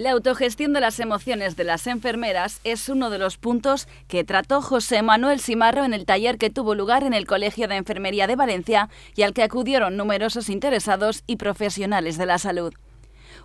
La autogestión de las emociones de las enfermeras es uno de los puntos que trató José Manuel Simarro en el taller que tuvo lugar en el Colegio de Enfermería de Valencia y al que acudieron numerosos interesados y profesionales de la salud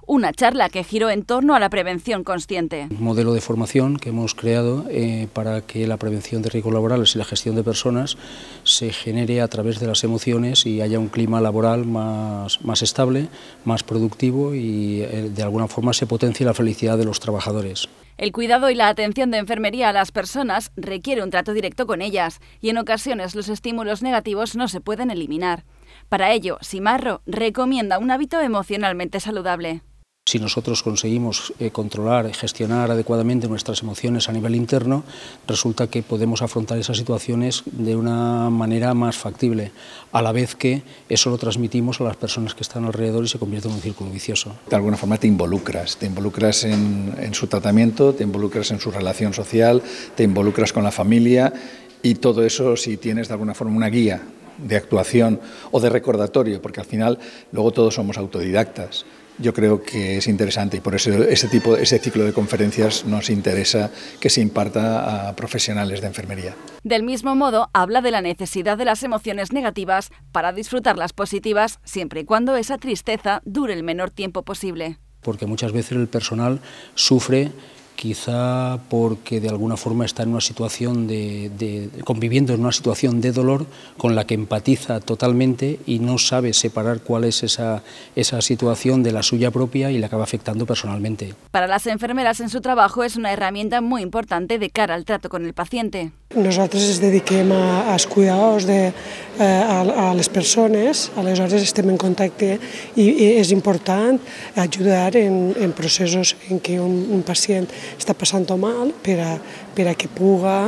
una charla que giró en torno a la prevención consciente. Un modelo de formación que hemos creado eh, para que la prevención de riesgos laborales y la gestión de personas se genere a través de las emociones y haya un clima laboral más, estable, más productivo y eh, de alguna forma se potencie la felicidad de los trabajadores. El cuidado y la atención de enfermería a las personas requiere un trato directo con ellas y en ocasiones los estímulos negativos no se pueden eliminar. Para ello, Simarro recomienda un hábito emocionalmente saludable. Si nosotros conseguimos eh, controlar y gestionar adecuadamente nuestras emociones a nivel interno, resulta que podemos afrontar esas situaciones de una manera más factible, a la vez que eso lo transmitimos a las personas que están alrededor y se convierte en un círculo vicioso. De alguna forma te involucras, te involucras en su tratamiento, te involucras en su relación social, te involucras con la familia y todo eso si tienes de alguna forma una guía de actuación o de recordatorio, porque al final luego todos somos autodidactas yo creo que es interesante y por eso ese, tipo, ese ciclo de conferencias nos interesa que se imparta a profesionales de enfermería. Del mismo modo, habla de la necesidad de las emociones negativas para disfrutar las positivas siempre y cuando esa tristeza dure el menor tiempo posible. Porque muchas veces el personal sufre quizá porque de alguna forma está en una situación de, conviviendo en una situación de dolor con la que empatiza totalmente y no sabe separar cuál es esa, esa situación de la suya propia y la acaba afectando personalmente. Para las enfermeras en su trabajo es una herramienta muy importante de cara al trato con el paciente. Nosaltres ens dediquem a, als cuidadors de, eh, a, a les persones, aleshores estem en contacte i, i és important ajudar en, en processos en què un, un pacient està passant mal per a, per a que puga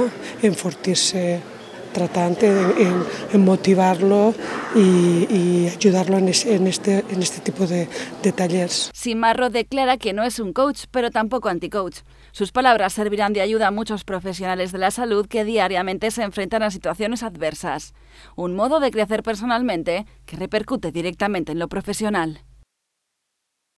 enfortir-se tratante en, motivarlo y, ayudarlo en, este, en este tipo de, de talleres. Simarro declara que no es un coach, pero tampoco anti-coach. Sus palabras servirán de ayuda a muchos profesionales de la salud que diariamente se enfrentan a situaciones adversas. Un modo de crecer personalmente que repercute directamente en lo profesional.